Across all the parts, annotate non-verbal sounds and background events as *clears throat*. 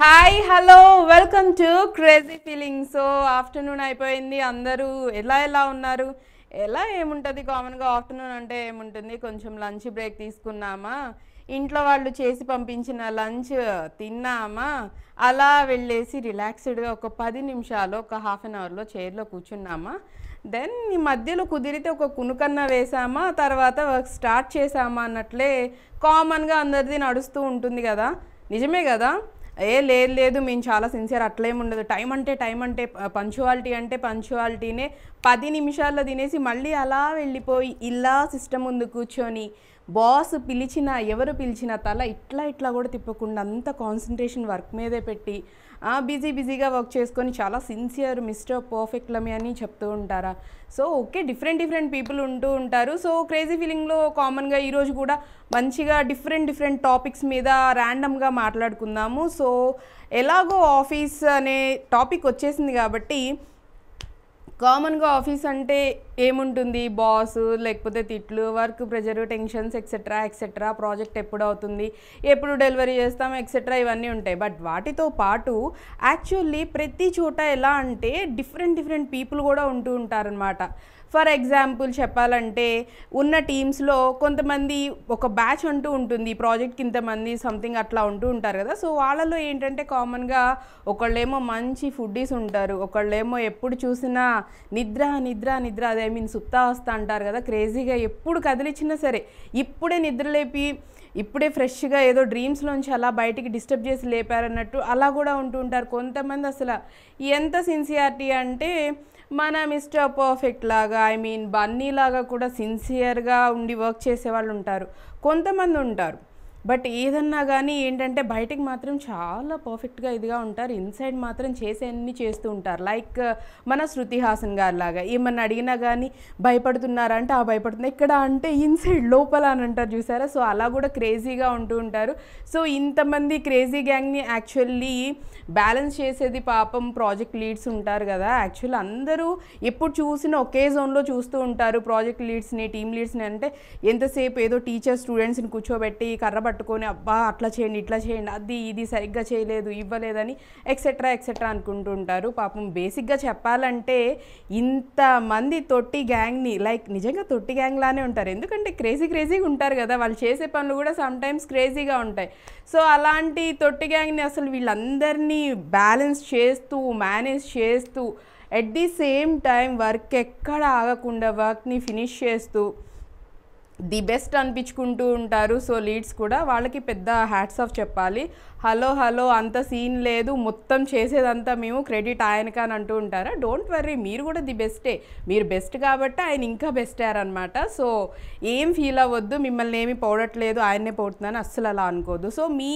hi hello welcome to crazy feeling so afternoon అయిపోయింది అందరూ ఎలా ఎలా ఉన్నారు ఎలా ఏముంటుంది కామన్గా ఆఫ్టర్నూన్ అంటే ఏముంటుంది కొంచెం లంచ్ బ్రేక్ తీసుకున్నామా ఇంట్లో వాళ్ళు చేసి పంపించిన లంచ్ తిన్నామా అలా వెళ్ళేసి రిలాక్స్డ్గా ఒక పది నిమిషాలు ఒక హాఫ్ అన్ అవర్లో చైర్లో కూర్చున్నామా దెన్ ఈ మధ్యలో కుదిరితే ఒక కునుకన్న వేసామా తర్వాత వర్క్ స్టార్ట్ చేసామా అన్నట్లే కామన్గా అందరిది నడుస్తూ ఉంటుంది కదా నిజమే కదా ఏ లేదు లేదు మేము చాలా సిన్సియర్ అట్లేం ఉండదు టైం అంటే టైం అంటే పంచువాలిటీ అంటే పంచువాలిటీనే పది నిమిషాల్లో తినేసి మళ్ళీ అలా వెళ్ళిపోయి ఇలా సిస్టమ్ ముందు కూర్చొని బాస్ పిలిచిన ఎవరు పిలిచిన తల ఇట్లా ఇట్లా కూడా తిప్పకుండా అంత కాన్సన్ట్రేషన్ వర్క్ మీదే పెట్టి బిజీ బిజీగా వర్క్ చేసుకొని చాలా సిన్సియర్ మిస్టర్ పర్ఫెక్ట్ లమి అని చెప్తూ ఉంటారా so okay different different people ఉంటూ ఉంటారు సో క్రేజీ ఫీలింగ్లో కామన్గా ఈరోజు కూడా మంచిగా డిఫరెంట్ డిఫరెంట్ టాపిక్స్ మీద ర్యాండమ్గా మాట్లాడుకుందాము సో ఎలాగో ఆఫీస్ అనే టాపిక్ వచ్చేసింది కాబట్టి కామన్గా ఆఫీస్ అంటే ఏముంటుంది బాస్ లేకపోతే తిట్లు work pressure tensions etcetera etcetera project ఎప్పుడు అవుతుంది ఎప్పుడు డెలివరీ చేస్తాం ఎక్సెట్రా ఇవన్నీ ఉంటాయి బట్ వాటితో పాటు యాక్చువల్లీ ప్రతి చోట ఎలా అంటే డిఫరెంట్ డిఫరెంట్ పీపుల్ కూడా ఉంటూ ఉంటారనమాట ఫర్ ఎగ్జాంపుల్ చెప్పాలంటే ఉన్న టీమ్స్లో కొంతమంది ఒక బ్యాచ్ అంటూ ఉంటుంది ప్రాజెక్ట్కి ఇంతమంది సంథింగ్ అట్లా ఉంటూ ఉంటారు కదా సో వాళ్ళలో ఏంటంటే కామన్గా ఒకళ్ళేమో మంచి ఫుడ్డీస్ ఉంటారు ఒకళ్ళేమో ఎప్పుడు చూసినా నిద్ర నిద్ర నిద్ర అదే మీన్ సుత్తా వస్తా అంటారు కదా క్రేజీగా ఎప్పుడు కదిలిచ్చినా సరే ఇప్పుడే నిద్రలేపి ఇప్పుడే ఫ్రెష్గా ఏదో డ్రీమ్స్లోంచి అలా బయటికి డిస్టర్బ్ చేసి లేపారన్నట్టు అలా కూడా ఉంటూ ఉంటారు కొంతమంది అసలు ఎంత సిన్సియారిటీ అంటే మన మిస్టర్ పర్ఫెక్ట్ లాగా ఐ మీన్ బన్నీ లాగా కూడా సిన్సియర్గా ఉండి వర్క్ చేసే వాళ్ళు ఉంటారు కొంతమంది ఉంటారు బట్ ఏదన్నా కానీ ఏంటంటే బయటకు మాత్రం చాలా పర్ఫెక్ట్గా ఇదిగా ఉంటారు ఇన్సైడ్ మాత్రం చేసేన్ని చేస్తూ ఉంటారు లైక్ మన శృతి హాసన్ గారు లాగా ఏమన్నా అడిగినా కానీ భయపడుతున్నారంటే ఆ భయపడుతుంది ఇక్కడ అంటే ఇన్సైడ్ లోపల అని అంటారు చూసారా సో అలా కూడా క్రేజీగా ఉంటూ ఉంటారు సో ఇంతమంది క్రేజీ గ్యాంగ్ని యాక్చువల్లీ బ్యాలెన్స్ చేసేది పాపం ప్రాజెక్ట్ లీడ్స్ ఉంటారు కదా యాక్చువల్ అందరూ ఎప్పుడు చూసినా ఒకే జోన్లో చూస్తూ ఉంటారు ప్రాజెక్ట్ లీడ్స్ని టీమ్ లీడ్స్ని అంటే ఎంతసేపు ఏదో టీచర్ స్టూడెంట్స్ని కూర్చోబెట్టి కర్రబడి పట్టుకొని అబ్బా అట్లా చేయండి ఇట్లా చేయండి అది ఇది సరిగ్గా చేయలేదు ఇవ్వలేదని ఎక్సెట్రా ఎక్సెట్రా అనుకుంటుంటారు పాపం బేసిక్గా చెప్పాలంటే ఇంతమంది తొట్టి గ్యాంగ్ని లైక్ నిజంగా తొట్టి గ్యాంగ్ లానే ఉంటారు ఎందుకంటే క్రేజీ క్రేజీగా ఉంటారు కదా వాళ్ళు చేసే పనులు కూడా సమ్టైమ్స్ క్రేజీగా ఉంటాయి సో అలాంటి తొట్టి గ్యాంగ్ని అసలు వీళ్ళందరినీ బ్యాలెన్స్ చేస్తూ మేనేజ్ చేస్తూ at the same time work ఎక్కడ ఆగకుండా వర్క్ని ఫినిష్ చేస్తూ ది బెస్ట్ అనిపించుకుంటూ ఉంటారు సో లీడ్స్ కూడా వాళ్ళకి పెద్ద హ్యాట్స్ ఆఫ్ చెప్పాలి హలో హలో అంత సీన్ లేదు మొత్తం చేసేదంతా మేము క్రెడిట్ ఆయనకి అని అంటూ ఉంటారా డోంట్ వర్రీ మీరు కూడా ది బెస్టే మీరు బెస్ట్ కాబట్టి ఆయన ఇంకా బెస్ట్ అనమాట సో ఏం ఫీల్ అవ్వద్దు మిమ్మల్ని ఏమి పోడట్లేదు ఆయన్నే పోతున్నాను అస్సలు అలా అనుకోదు సో మీ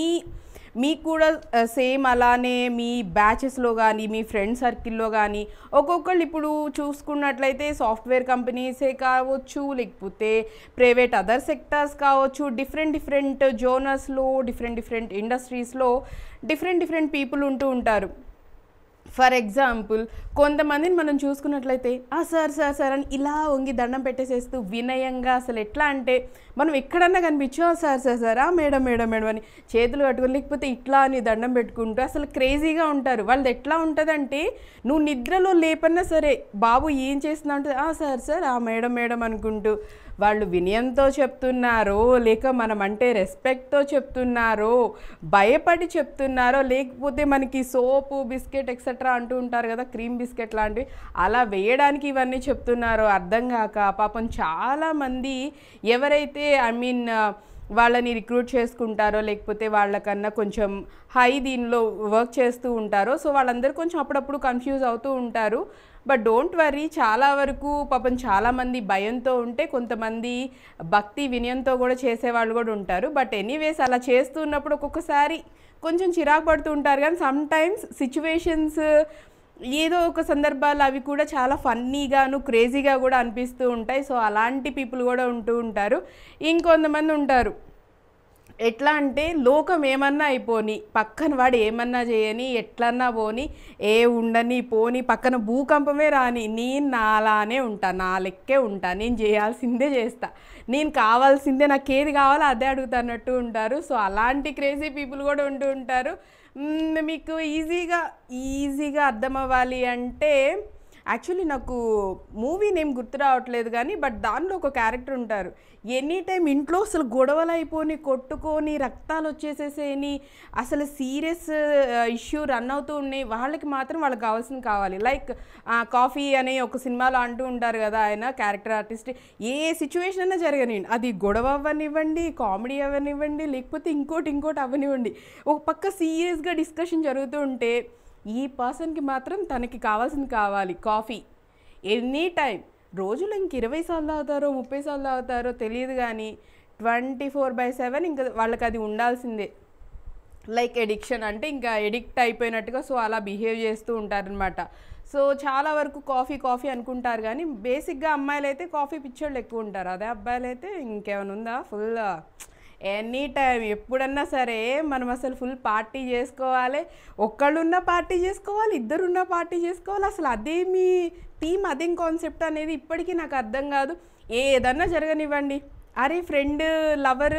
మీకు కూడా సేమ్ అలానే మీ బ్యాచెస్లో కానీ మీ ఫ్రెండ్ సర్కిల్లో కానీ ఒక్కొక్కళ్ళు ఇప్పుడు చూసుకున్నట్లయితే సాఫ్ట్వేర్ కంపెనీసే కావచ్చు లేకపోతే ప్రైవేట్ అదర్ సెక్టార్స్ కావచ్చు డిఫరెంట్ డిఫరెంట్ జోనర్స్లో డిఫరెంట్ డిఫరెంట్ ఇండస్ట్రీస్లో డిఫరెంట్ డిఫరెంట్ పీపుల్ ఉంటూ ఉంటారు ఫర్ ఎగ్జాంపుల్ కొంతమందిని మనం చూసుకున్నట్లయితే ఆ సార్ సార్ సార్ అని ఇలా వంగి దండం పెట్టేసేస్తూ వినయంగా అసలు ఎట్లా అంటే మనం ఎక్కడన్నా కనిపించో సార్ సార్ సార్ ఆ మేడం మేడం మేడం అని చేతులు కట్టుకుని లేకపోతే ఇట్లా అని దండం పెట్టుకుంటూ అసలు క్రేజీగా ఉంటారు వాళ్ళది ఎట్లా ఉంటుందంటే నువ్వు నిద్రలో లేపన్నా సరే బాబు ఏం చేస్తున్నా ఉంటుంది ఆ సార్ సార్ ఆ మేడం మేడం అనుకుంటూ వాళ్ళు వినయంతో చెప్తున్నారో లేక మనం అంటే రెస్పెక్ట్తో చెప్తున్నారో భయపడి చెప్తున్నారో లేకపోతే మనకి సోపు బిస్కెట్ ఎక్సెట్రా అంటూ ఉంటారు కదా క్రీమ్ బిస్కెట్ లాంటివి అలా వేయడానికి ఇవన్నీ చెప్తున్నారో అర్థం కాక పాపం చాలామంది ఎవరైతే ఐ మీన్ వాళ్ళని రిక్రూట్ చేసుకుంటారో లేకపోతే వాళ్ళకన్నా కొంచెం హై దీనిలో వర్క్ చేస్తూ ఉంటారో సో వాళ్ళందరూ కొంచెం అప్పుడప్పుడు కన్ఫ్యూజ్ అవుతూ ఉంటారు బట్ డోంట్ వరీ చాలా వరకు పాపం చాలామంది భయంతో ఉంటే కొంతమంది భక్తి వినయంతో కూడా చేసేవాళ్ళు కూడా ఉంటారు బట్ ఎనీవేస్ అలా చేస్తున్నప్పుడు ఒక్కొక్కసారి కొంచెం చిరాకు పడుతుంటారు ఉంటారు కానీ సమ్ టైమ్స్ సిచ్యువేషన్స్ ఏదో ఒక సందర్భాలు అవి కూడా చాలా ఫన్నీగాను క్రేజీగా కూడా అనిపిస్తూ ఉంటాయి సో అలాంటి పీపుల్ కూడా ఉంటూ ఉంటారు ఇంకొంతమంది ఉంటారు ఎట్లా అంటే లోకం ఏమన్నా అయిపోని పక్కన వాడు ఏమన్నా చేయని ఎట్లన్నా పోని ఏ ఉండని పోని పక్కన భూకంపమే రాని నేను నాలానే ఉంటా నా లెక్కే ఉంటా నేను చేయాల్సిందే చేస్తా నేను కావాల్సిందే నాకు ఏది కావాలో అదే అన్నట్టు ఉంటారు సో అలాంటి క్రేజీ పీపుల్ కూడా ఉంటూ ఉంటారు మీకు ఈజీగా ఈజీగా అర్థమవ్వాలి అంటే యాక్చువల్లీ నాకు మూవీ నేమ్ గుర్తు రావట్లేదు కానీ బట్ దానిలో ఒక క్యారెక్టర్ ఉంటారు ఎనీ టైం ఇంట్లో అసలు గొడవలు అయిపోని కొట్టుకొని రక్తాలు వచ్చేసేసేని అసలు సీరియస్ ఇష్యూ రన్ అవుతూ ఉన్నాయి వాళ్ళకి మాత్రం వాళ్ళకి కావాల్సింది కావాలి లైక్ కాఫీ అనే ఒక సినిమాలో అంటూ ఉంటారు కదా ఆయన క్యారెక్టర్ ఆర్టిస్ట్ ఏ సిచ్యువేషన్ అయినా జరగని అది గొడవ అవ్వనివ్వండి కామెడీ అవ్వనివ్వండి లేకపోతే ఇంకోటి ఇంకోటి అవ్వనివ్వండి ఒక పక్క సీరియస్గా డిస్కషన్ జరుగుతూ ఉంటే ఈ పర్సన్కి మాత్రం తనకి కావాల్సింది కావాలి కాఫీ ఎనీ టైం రోజులు ఇంక ఇరవై సార్లు అవుతారో ముప్పై సార్లు అవుతారో తెలియదు కానీ ట్వంటీ ఫోర్ బై సెవెన్ ఇంకా వాళ్ళకి అది ఉండాల్సిందే లైక్ ఎడిక్షన్ అంటే ఇంకా ఎడిక్ట్ అయిపోయినట్టుగా సో అలా బిహేవ్ చేస్తూ ఉంటారనమాట సో చాలా వరకు కాఫీ కాఫీ అనుకుంటారు కానీ బేసిక్గా అమ్మాయిలు అయితే కాఫీ పిచ్చోళ్ళు ఎక్కువ ఉంటారు అదే అబ్బాయిలు అయితే ఇంకేమైనా ఉందా ఫుల్ ఎనీ టైం ఎప్పుడన్నా సరే మనం అసలు ఫుల్ పార్టీ చేసుకోవాలి ఒక్కళ్ళున్న పార్టీ చేసుకోవాలి ఇద్దరున్న పార్టీ చేసుకోవాలి అసలు అదే మీ థీమ్ అదేం కాన్సెప్ట్ అనేది ఇప్పటికీ నాకు అర్థం కాదు ఏదన్నా జరగనివ్వండి అరే ఫ్రెండ్ లవర్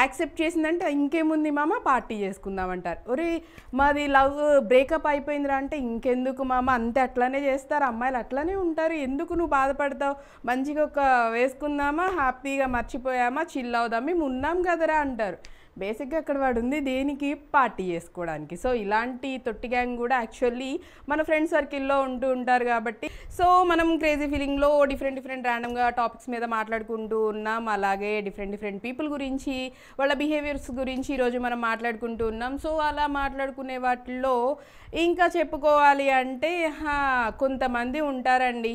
యాక్సెప్ట్ చేసిందంటే ఇంకేముంది మామ పార్టీ చేసుకుందాం అంటారు ఒరే మాది లవ్ బ్రేకప్ అయిపోయిందిరా అంటే ఇంకెందుకు మామ అంతే అట్లానే చేస్తారు అమ్మాయిలు అట్లానే ఉంటారు ఎందుకు నువ్వు బాధపడతావు మంచిగా ఒక వేసుకుందామా హ్యాపీగా మర్చిపోయామా చిల్ అవుదాం మేము ఉన్నాం కదరా అంటారు బేసిక్గా అక్కడ వాడు ఉంది దేనికి పార్టీ చేసుకోవడానికి సో ఇలాంటి తొట్టి గ్యాంగ్ కూడా యాక్చువల్లీ మన ఫ్రెండ్ సర్కిల్లో ఉంటూ ఉంటారు కాబట్టి సో మనం క్రేజీ ఫీలింగ్లో డిఫరెంట్ డిఫరెంట్ ర్యాండమ్గా టాపిక్స్ మీద మాట్లాడుకుంటూ ఉన్నాం అలాగే డిఫరెంట్ డిఫరెంట్ పీపుల్ గురించి వాళ్ళ బిహేవియర్స్ గురించి ఈరోజు మనం మాట్లాడుకుంటూ ఉన్నాం సో అలా మాట్లాడుకునే వాటిల్లో ఇంకా చెప్పుకోవాలి అంటే కొంతమంది ఉంటారండి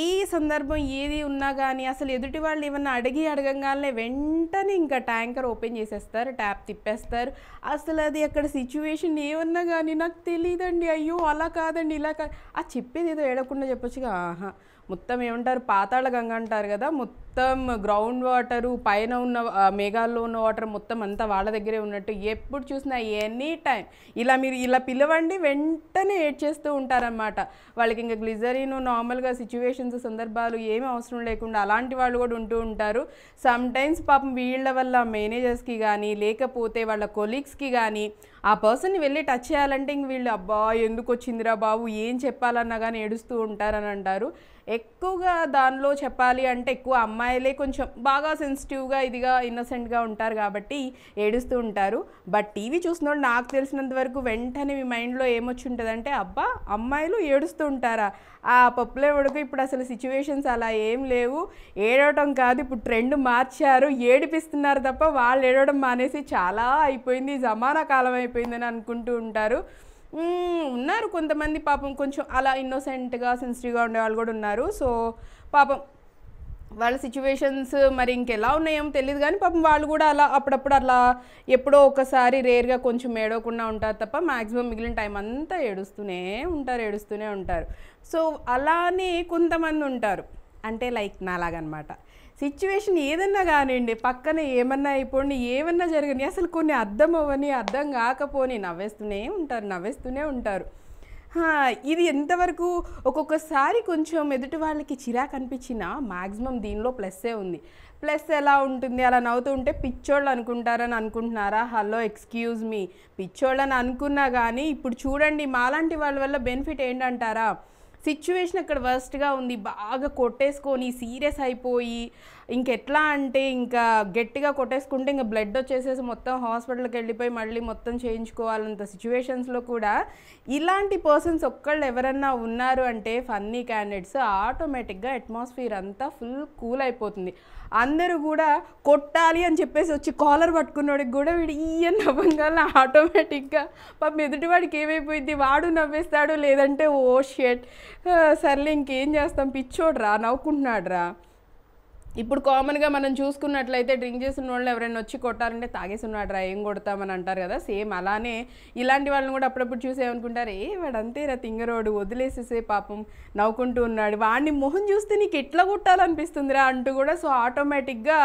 ఏ సందర్భం ఏది ఉన్నా కానీ అసలు ఎదుటి వాళ్ళు ఏమన్నా అడిగి అడగంగానే వెంటనే ఇంకా ట్యాంకర్ ఓపెన్ చేసేస్తారు ట్యాప్ తిప్పేస్తారు అసలు అది అక్కడ సిచ్యువేషన్ ఏమన్నా కానీ నాకు తెలియదండి అయ్యో అలా కాదండి ఇలా కా ఆ చెప్పేది ఏదో ఏడకుండా చెప్పొచ్చుగా ఆహా మొత్తం ఏమంటారు పాతాళ గంగ అంటారు కదా మొత్తం మొత్తం గ్రౌండ్ వాటరు పైన ఉన్న మేఘాల్లో ఉన్న వాటర్ మొత్తం అంతా వాళ్ళ దగ్గరే ఉన్నట్టు ఎప్పుడు చూసినా ఎనీ టైం ఇలా మీరు ఇలా పిలవండి వెంటనే ఏడ్ చేస్తూ ఉంటారనమాట వాళ్ళకి ఇంకా గ్లిజరీన్ నార్మల్గా సిచ్యువేషన్స్ సందర్భాలు ఏమీ అవసరం లేకుండా అలాంటి వాళ్ళు కూడా ఉంటూ ఉంటారు సమ్ టైమ్స్ పాపం వీళ్ళ వల్ల మేనేజర్స్కి కానీ లేకపోతే వాళ్ళ కొలీగ్స్కి కానీ ఆ పర్సన్ వెళ్ళి టచ్ చేయాలంటే ఇంక వీళ్ళు అబ్బా ఎందుకు వచ్చిందిరా బాబు ఏం చెప్పాలన్నా కానీ ఏడుస్తూ ఉంటారని అంటారు ఎక్కువగా దానిలో చెప్పాలి అంటే ఎక్కువ అమ్మాయి అమ్మాయిలే కొంచెం బాగా సెన్సిటివ్గా ఇదిగా ఇన్నసెంట్గా ఉంటారు కాబట్టి ఏడుస్తూ ఉంటారు బట్ టీవీ చూసినప్పుడు నాకు తెలిసినంత వరకు వెంటనే మీ మైండ్లో ఏమొచ్చి అంటే అబ్బా అమ్మాయిలు ఏడుస్తూ ఉంటారా ఆ పప్పులేవుడికి ఇప్పుడు అసలు సిచ్యువేషన్స్ అలా ఏం లేవు ఏడవటం కాదు ఇప్పుడు ట్రెండ్ మార్చారు ఏడిపిస్తున్నారు తప్ప వాళ్ళు ఏడవడం మానేసి చాలా అయిపోయింది జమానా కాలం అయిపోయిందని అనుకుంటూ ఉంటారు ఉన్నారు కొంతమంది పాపం కొంచెం అలా ఇన్నోసెంట్గా సెన్సిటివ్గా ఉండేవాళ్ళు కూడా ఉన్నారు సో పాపం వాళ్ళ సిచ్యువేషన్స్ మరి ఇంకెలా ఉన్నాయో తెలియదు కానీ పాపం వాళ్ళు కూడా అలా అప్పుడప్పుడు అలా ఎప్పుడో ఒకసారి రేర్గా కొంచెం ఏడవకుండా ఉంటారు తప్ప మ్యాక్సిమం మిగిలిన టైం అంతా ఏడుస్తూనే ఉంటారు ఏడుస్తూనే ఉంటారు సో అలానే కొంతమంది ఉంటారు అంటే లైక్ నాలాగనమాట సిచ్యువేషన్ ఏదన్నా కానివ్వండి పక్కన ఏమన్నా అయిపోండి ఏమన్నా జరగని అసలు కొన్ని అర్థం అవ్వని అర్థం కాకపోని నవ్వేస్తూనే ఉంటారు నవ్వేస్తూనే ఉంటారు ఇది ఎంతవరకు ఒక్కొక్కసారి కొంచెం ఎదుటి వాళ్ళకి చిరాకు అనిపించినా మ్యాక్సిమం దీనిలో ప్లస్సే ఉంది ప్లస్ ఎలా ఉంటుంది అలా నవ్వుతూ ఉంటే పిచ్చోళ్ళు అనుకుంటారని అనుకుంటున్నారా హలో ఎక్స్క్యూజ్ మీ పిచ్చోళ్ళని అనుకున్నా కానీ ఇప్పుడు చూడండి మాలాంటి వాళ్ళ వల్ల బెనిఫిట్ ఏంటంటారా సిచ్యువేషన్ అక్కడ వర్స్ట్గా ఉంది బాగా కొట్టేసుకొని సీరియస్ అయిపోయి ఇంకెట్లా అంటే ఇంకా గట్టిగా కొట్టేసుకుంటే ఇంకా బ్లడ్ వచ్చేసేసి మొత్తం హాస్పిటల్కి వెళ్ళిపోయి మళ్ళీ మొత్తం చేయించుకోవాలంత సిచ్యువేషన్స్లో కూడా ఇలాంటి పర్సన్స్ ఒక్కళ్ళు ఎవరన్నా ఉన్నారు అంటే ఫన్నీ క్యాండిడేట్స్ ఆటోమేటిక్గా అట్మాస్ఫియర్ అంతా ఫుల్ కూల్ అయిపోతుంది అందరూ కూడా కొట్టాలి అని చెప్పేసి వచ్చి కాలర్ పట్టుకున్నోడికి కూడా వీడు ఈయన నవ్వంగా ఆటోమేటిక్గా పాపం ఎదుటివాడికి ఏమైపోయింది వాడు నవ్వేస్తాడు లేదంటే ఓ షేట్ సర్లే ఇంకేం చేస్తాం పిచ్చోడ్రా రా ఇప్పుడు కామన్గా మనం చూసుకున్నట్లయితే డ్రింక్ చేసిన వాళ్ళు ఎవరైనా వచ్చి కొట్టారంటే తాగేసున్నాడు రా ఏం కొడతామని అంటారు కదా సేమ్ అలానే ఇలాంటి వాళ్ళని కూడా అప్పుడప్పుడు చూసేమనుకుంటారు ఏ వాడు అంతేరా తింగరోడు వదిలేసేసే పాపం నవ్వుకుంటూ ఉన్నాడు వాడిని మొహం చూస్తే నీకు ఎట్లా కొట్టాలనిపిస్తుందిరా అంటూ కూడా సో ఆటోమేటిక్గా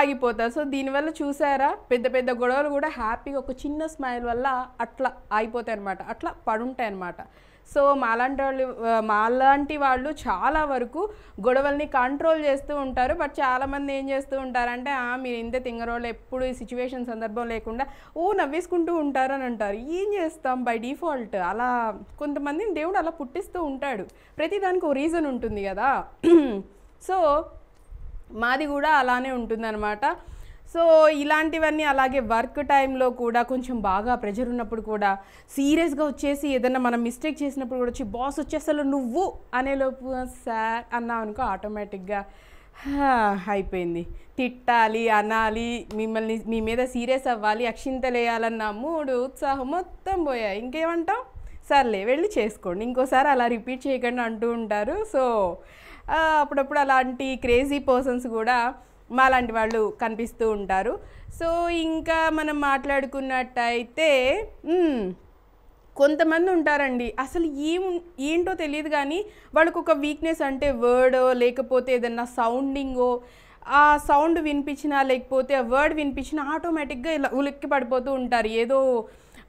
ఆగిపోతారు సో దీనివల్ల చూసారా పెద్ద పెద్ద గొడవలు కూడా హ్యాపీగా ఒక చిన్న స్మైల్ వల్ల అట్లా ఆగిపోతాయి అనమాట అట్లా పడుంటాయి అనమాట సో మాలాంటి వాళ్ళు మాలాంటి వాళ్ళు చాలా వరకు గొడవల్ని కంట్రోల్ చేస్తూ ఉంటారు బట్ చాలామంది ఏం చేస్తూ ఉంటారంటే మీరు ఇంతే తింగరోళ్ళు ఎప్పుడు ఈ సిచ్యువేషన్ సందర్భం లేకుండా ఓ నవ్వేసుకుంటూ ఉంటారని అంటారు ఏం చేస్తాం బై డిఫాల్ట్ అలా కొంతమందిని దేవుడు అలా పుట్టిస్తూ ఉంటాడు ప్రతిదానికి ఒక రీజన్ ఉంటుంది కదా *clears throat* సో మాది కూడా అలానే ఉంటుందన్నమాట సో ఇలాంటివన్నీ అలాగే వర్క్ టైంలో కూడా కొంచెం బాగా ప్రెజర్ ఉన్నప్పుడు కూడా సీరియస్గా వచ్చేసి ఏదైనా మనం మిస్టేక్ చేసినప్పుడు కూడా వచ్చి బాస్ వచ్చేసలు నువ్వు నువ్వు అనేలోపు సార్ అన్నావు అనుకో ఆటోమేటిక్గా అయిపోయింది తిట్టాలి అనాలి మిమ్మల్ని మీ మీద సీరియస్ అవ్వాలి అక్షింతలేయాలన్న మూడు ఉత్సాహం మొత్తం పోయాయి ఇంకేమంటాం సర్లే వెళ్ళి చేసుకోండి ఇంకోసారి అలా రిపీట్ చేయకుండా అంటూ ఉంటారు సో అప్పుడప్పుడు అలాంటి క్రేజీ పర్సన్స్ కూడా మాలాంటి వాళ్ళు కనిపిస్తూ ఉంటారు సో ఇంకా మనం మాట్లాడుకున్నట్టయితే కొంతమంది ఉంటారండి అసలు ఏం ఏంటో తెలియదు కానీ వాళ్ళకు ఒక వీక్నెస్ అంటే వర్డ్ లేకపోతే ఏదన్నా సౌండింగో ఆ సౌండ్ వినిపించినా లేకపోతే ఆ వర్డ్ వినిపించినా ఆటోమేటిక్గా ఇలా ఉలిక్కి పడిపోతూ ఉంటారు ఏదో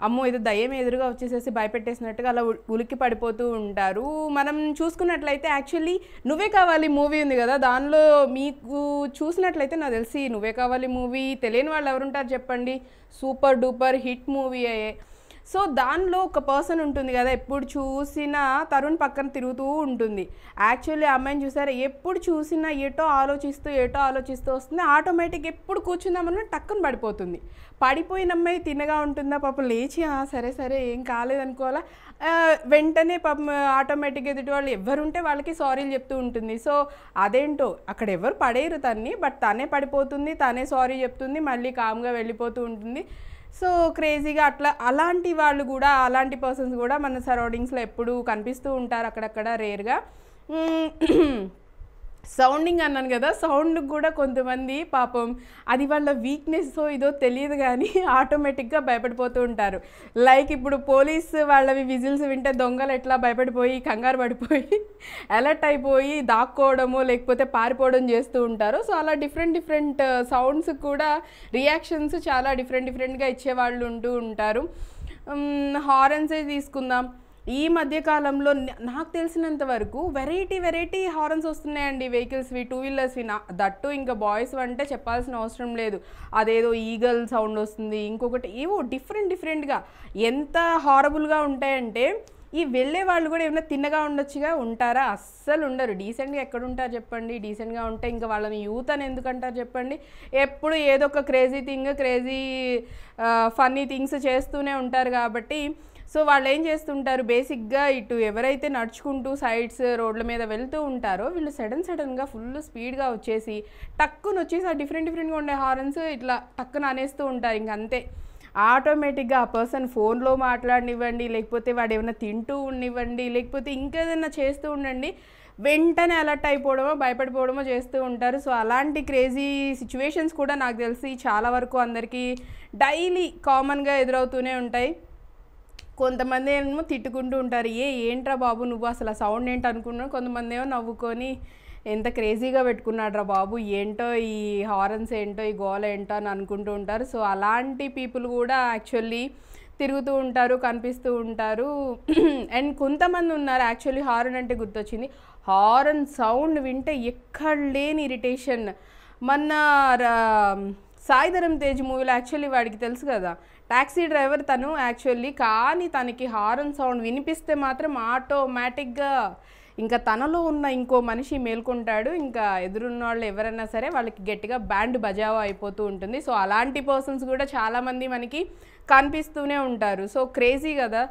అమ్మో ఏదో దయ్యం ఎదురుగా వచ్చేసేసి భయపెట్టేసినట్టుగా అలా ఉలిక్కి పడిపోతూ ఉంటారు మనం చూసుకున్నట్లయితే యాక్చువల్లీ నువ్వే కావాలి మూవీ ఉంది కదా దానిలో మీకు చూసినట్లయితే నాకు తెలిసి నువ్వే కావాలి మూవీ తెలియని వాళ్ళు ఎవరుంటారు చెప్పండి సూపర్ డూపర్ హిట్ మూవీ అయ్యే సో దానిలో ఒక పర్సన్ ఉంటుంది కదా ఎప్పుడు చూసినా తరుణ్ పక్కన తిరుగుతూ ఉంటుంది యాక్చువల్లీ అమ్మాయిని చూసారా ఎప్పుడు చూసినా ఏటో ఆలోచిస్తూ ఏటో ఆలోచిస్తూ వస్తుంది ఆటోమేటిక్ ఎప్పుడు కూర్చుందామన్నా టక్కున పడిపోతుంది పడిపోయిన అమ్మాయి తిన్నగా ఉంటుందా పాపం లేచి సరే సరే ఏం కాలేదనుకోవాలా వెంటనే పాపం ఆటోమేటిక్గా ఎదుటి వాళ్ళు ఎవరుంటే వాళ్ళకి సారీలు చెప్తూ ఉంటుంది సో అదేంటో అక్కడ ఎవరు పడేరు తన్ని బట్ తనే పడిపోతుంది తనే సారీ చెప్తుంది మళ్ళీ కామ్గా వెళ్ళిపోతూ ఉంటుంది సో క్రేజీగా అట్లా అలాంటి వాళ్ళు కూడా అలాంటి పర్సన్స్ కూడా మన సరౌండింగ్స్లో ఎప్పుడూ కనిపిస్తూ ఉంటారు అక్కడక్కడ రేర్గా సౌండింగ్ అన్నాను కదా సౌండ్ కూడా కొంతమంది పాపం అది వాళ్ళ వీక్నెస్ ఇదో తెలియదు కానీ ఆటోమేటిక్గా *laughs* భయపడిపోతూ ఉంటారు లైక్ ఇప్పుడు పోలీస్ వాళ్ళవి విజిల్స్ వింటే దొంగలు ఎట్లా భయపడిపోయి కంగారు పడిపోయి అలర్ట్ *laughs* అయిపోయి దాక్కోవడము లేకపోతే పారిపోవడం చేస్తూ ఉంటారు సో అలా డిఫరెంట్ డిఫరెంట్ సౌండ్స్ కూడా రియాక్షన్స్ చాలా డిఫరెంట్ డిఫరెంట్గా ఇచ్చేవాళ్ళు ఉంటూ ఉంటారు హారన్సే um, తీసుకుందాం ఈ మధ్యకాలంలో నాకు తెలిసినంత వరకు వెరైటీ వెరైటీ హార్న్స్ వస్తున్నాయండి వెహికల్స్ వి టూ వీలర్స్వి నా దట్టు ఇంకా బాయ్స్ అంటే చెప్పాల్సిన అవసరం లేదు అదేదో ఈగల్ సౌండ్ వస్తుంది ఇంకొకటి ఏవో డిఫరెంట్ డిఫరెంట్గా ఎంత హారబుల్గా ఉంటాయంటే ఈ వెళ్ళే వాళ్ళు కూడా ఏమైనా తిన్నగా ఉండొచ్చుగా ఉంటారా అస్సలు ఉండరు డీసెంట్గా ఎక్కడ ఉంటారు చెప్పండి డీసెంట్గా ఉంటే ఇంకా వాళ్ళని యూత్ అని ఎందుకంటారు చెప్పండి ఎప్పుడు ఏదో ఒక crazy thing crazy funny things చేస్తూనే ఉంటారు కాబట్టి సో వాళ్ళు ఏం చేస్తుంటారు బేసిక్గా ఇటు ఎవరైతే నడుచుకుంటూ సైడ్స్ రోడ్ల మీద వెళ్తూ ఉంటారో వీళ్ళు సడన్ సడన్గా ఫుల్ స్పీడ్గా వచ్చేసి టక్కున వచ్చేసి ఆ డిఫరెంట్ డిఫరెంట్గా ఉండే హార్న్స్ ఇట్లా టక్కున అనేస్తూ ఉంటారు ఇంకంతే ఆటోమేటిక్గా ఆ పర్సన్ ఫోన్లో మాట్లాడినివ్వండి లేకపోతే వాడు ఏమైనా తింటూ ఉండివ్వండి లేకపోతే ఇంకేదన్నా చేస్తూ ఉండండి వెంటనే అలర్ట్ అయిపోవడమో భయపడిపోవడమో చేస్తూ ఉంటారు సో అలాంటి క్రేజీ సిచ్యువేషన్స్ కూడా నాకు తెలిసి చాలా వరకు అందరికీ డైలీ కామన్గా ఎదురవుతూనే ఉంటాయి కొంతమంది ఏమో తిట్టుకుంటూ ఉంటారు ఏ ఏంట్రా బాబు నువ్వు అసలు సౌండ్ ఏంటి అనుకున్నావు కొంతమంది ఏమో నవ్వుకొని ఎంత క్రేజీగా పెట్టుకున్నాడ్రా బాబు ఏంటో ఈ హారన్స్ ఏంటో ఈ గోల ఏంటో అని అనుకుంటూ ఉంటారు సో అలాంటి పీపుల్ కూడా యాక్చువల్లీ తిరుగుతూ ఉంటారు కనిపిస్తూ ఉంటారు అండ్ కొంతమంది ఉన్నారు యాక్చువల్లీ హారన్ అంటే గుర్తొచ్చింది హారన్ సౌండ్ వింటే ఎక్కడ లేని ఇరిటేషన్ మన సాయిధరం తేజ్ మూవీలో యాక్చువల్లీ వాడికి తెలుసు కదా ట్యాక్సీ డ్రైవర్ తను యాక్చువల్లీ కానీ తనకి హారన్ సౌండ్ వినిపిస్తే మాత్రం ఆటోమేటిక్గా ఇంకా తనలో ఉన్న ఇంకో మనిషి మేల్కొంటాడు ఇంకా ఎదురున్న వాళ్ళు ఎవరైనా సరే వాళ్ళకి గట్టిగా బ్యాండ్ బజావో అయిపోతూ ఉంటుంది సో అలాంటి పర్సన్స్ కూడా చాలామంది మనకి కనిపిస్తూనే ఉంటారు సో క్రేజీ కదా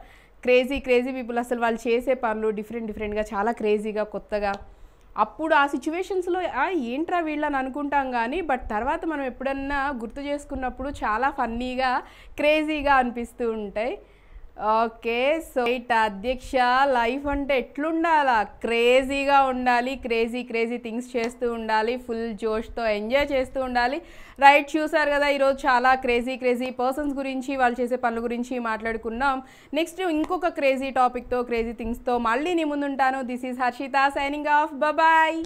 క్రేజీ క్రేజీ పీపుల్ అసలు వాళ్ళు చేసే పనులు డిఫరెంట్ డిఫరెంట్గా చాలా క్రేజీగా కొత్తగా అప్పుడు ఆ సిచ్యువేషన్స్లో ఏంట్రా వీళ్ళని అనుకుంటాం కానీ బట్ తర్వాత మనం ఎప్పుడన్నా గుర్తు చేసుకున్నప్పుడు చాలా ఫన్నీగా క్రేజీగా అనిపిస్తూ ఉంటాయి ఓకే సో ఇట్ అధ్యక్ష లైఫ్ అంటే ఎట్లుండాలా క్రేజీగా ఉండాలి క్రేజీ క్రేజీ థింగ్స్ చేస్తూ ఉండాలి ఫుల్ జోష్తో ఎంజాయ్ చేస్తూ ఉండాలి రైట్ చూసారు కదా ఈరోజు చాలా క్రేజీ క్రేజీ పర్సన్స్ గురించి వాళ్ళు చేసే పనుల గురించి మాట్లాడుకున్నాం నెక్స్ట్ ఇంకొక క్రేజీ టాపిక్తో క్రేజీ థింగ్స్తో మళ్ళీ నీ ముందుంటాను this is Harshita signing off bye